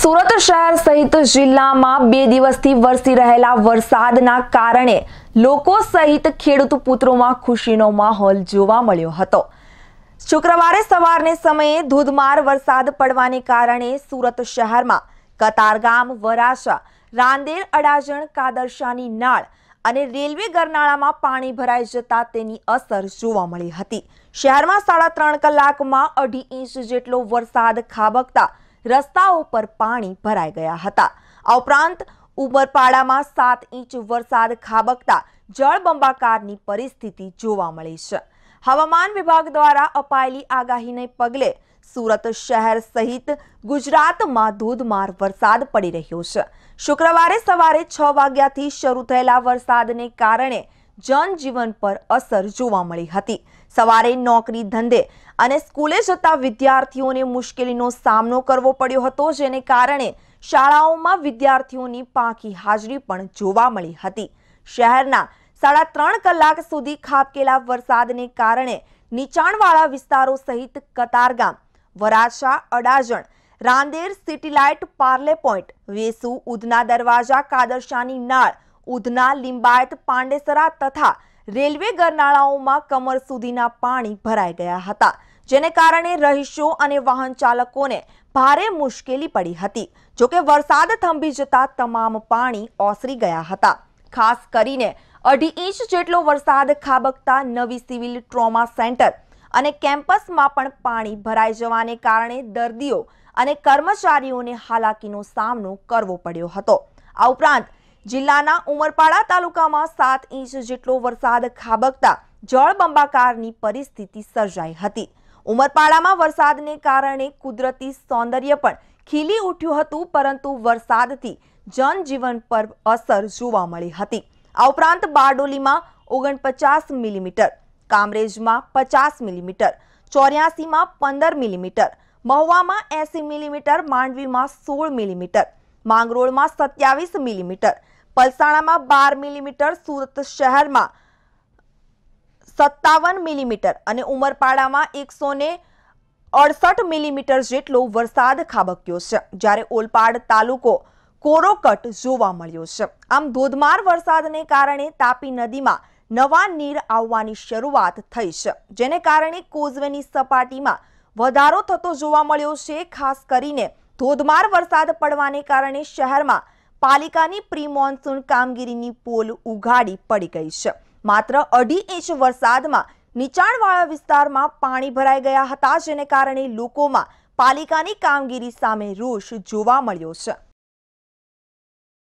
સુરત શહેર સહિત જિલ્લામાં બે દિવસથી વરસી રહેલા વરસાદના કારણે લોકો સહિત ખેડૂત પુત્રોમાં ખુશીનો માહોલ જોવા મળ્યો હતો શુક્રવારે સવારને સમયે ધોધમાર વરસાદ પડવાને કારણે સુરત શહેરમાં કતારગામ વરાછા રાંદેર અડાજણ કાદરશાની નાળ અને રેલવે ગરનાળામાં પાણી ભરાઈ જતા તેની અસર જોવા મળી હતી શહેરમાં સાડા ત્રણ કલાકમાં અઢી ઇંચ જેટલો વરસાદ ખાબકતા રસ્તાઓ પર પાણી ભરાઈ ગયા હતા આ ઉપરાંત ઉમરપાડામાં સાત ઇંચ વરસાદ ખાબકતા જળબંબાકારની પરિસ્થિતિ જોવા મળી છે હવામાન વિભાગ દ્વારા અપાયેલી આગાહીને પગલે સુરત શહેર સહિત ગુજરાતમાં ધોધમાર વરસાદ પડી રહ્યો છે શુક્રવારે સવારે છ વાગ્યાથી શરૂ થયેલા વરસાદને કારણે જનજીવન પર અસર જોવા મળી હતી સવારે નોકરી ધંધે અને સ્કૂલે જતા વિદ્યાર્થીઓને મુશ્કેલીનો સામનો કરવો પડ્યો હતો જેને કારણે શાળાઓમાં વિદ્યાર્થીઓની પાંખી હાજરી પણ જોવા મળી હતી શહેરના સાડા ત્રણ કલાક સુધી ખાબકેલા વરસાદને કારણે નીચાણવાળા વિસ્તારો સહિત કતારગામ વરાછા અડાજણ રાંદેર સિટીલાઇટ પાર્લે પોઈન્ટ વેસુ ઉધના દરવાજા કાદરશાની નાળ ઉધના લિંબાયત પાંડેસરા તથા રેલવે ગરનાળાઓમાં કમર સુધીના પાણી ભરાઈ ગયા હતા જેને કારણે રહીશો અને વાહન ચાલકોને ભારે મુશ્કેલી પડી હતી જોકે વરસાદ થંભી જતા તમામ પાણી ઓસરી ગયા હતા ખાસ કરીને અઢી ઇંચ જેટલો વરસાદ ખાબકતા નવી સિવિલ ટ્રોમા સેન્ટર અને કેમ્પસમાં પણ પાણી ભરાઈ જવાને કારણે દર્દીઓ અને કર્મચારીઓને હાલાકીનો સામનો કરવો પડ્યો હતો આ ઉપરાંત જિલ્લાના ઉમરપાડા તાલુકામાં સાત ઇંચ જેટલો વરસાદ ખાબકતા જળબંબાકારની પરિસ્થિતિ સર્જાઈ હતી ઉમરપાડામાં વરસાદને કારણે કુદરતી સૌંદર્ય પણ ખીલી ઉઠ્યું હતું પરંતુ વરસાદથી જનજીવન પર અસર જોવા મળી હતી આ ઉપરાંત બારડોલીમાં ઓગણપચાસ મિલીમીટર કામરેજમાં પચાસ મિલીમીટર ચોર્યાસીમાં પંદર મિલીમીટર મહુવામાં એસી મિલીમીટર માંડવીમાં સોળ મિલીમીટર માંગરોળમાં સત્યાવીસ મિલીમીટર પલસાણામાં બાર મિલીમીટર સુરત શહેરમાં સત્તાવન મિલીમીટર અને ઉમરપાડામાં એકસો અડસઠ મિલીમીટર જેટલો વરસાદ ખાબક્યો છે જ્યારે ઓલપાડ તાલુકો કોરોકટ જોવા મળ્યો છે આમ ધોધમાર વરસાદને કારણે તાપી નદીમાં નવા નીર આવવાની શરૂઆત થઈ છે જેને કારણે કોઝવેની સપાટીમાં વધારો થતો જોવા મળ્યો છે ખાસ કરીને ધોધમાર વરસાદ પડવાને કારણે શહેરમાં પાલિકાની પ્રી મોન્સૂન કામગીરીની પોલ ઉઘાડી પડી ગઈ છે માત્ર અઢી ઇંચ વરસાદમાં નીચાણવાળા વિસ્તારમાં પાણી ભરાઈ ગયા હતા જેને કારણે લોકોમાં પાલિકાની કામગીરી સામે રોષ જોવા મળ્યો છે